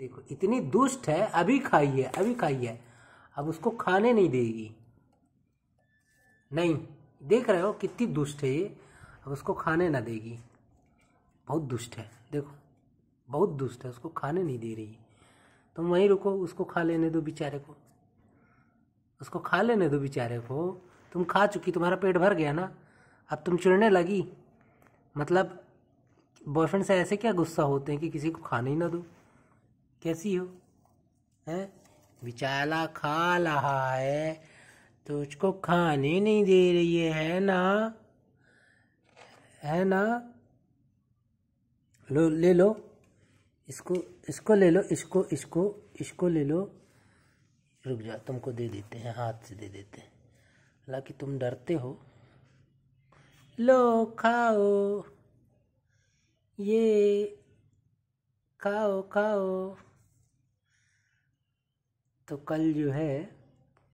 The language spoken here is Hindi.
देखो इतनी दुष्ट है अभी खाई है अभी खाई है अब उसको खाने नहीं देगी नहीं देख रहे हो कितनी दुष्ट है ये अब उसको खाने ना देगी बहुत दुष्ट है देखो बहुत दुष्ट है उसको खाने नहीं दे रही तुम तो वहीं रुको उसको खा लेने दो बेचारे को उसको खा लेने दो बेचारे को तुम खा चुकी तुम्हारा पेट भर गया ना अब तुम चिड़ने लगी मतलब बॉयफ्रेंड से ऐसे क्या गुस्सा होते हैं कि किसी को खाने ही ना दो कैसी हो है विचाला खा रहा है तो उसको खाने नहीं दे रही है है ना है ना लो ले लो इसको इसको ले लो इसको इसको इसको ले लो रुक जा तुमको दे देते हैं हाथ से दे देते हैं हालांकि तुम डरते हो लो खाओ ये खाओ खाओ तो कल जो है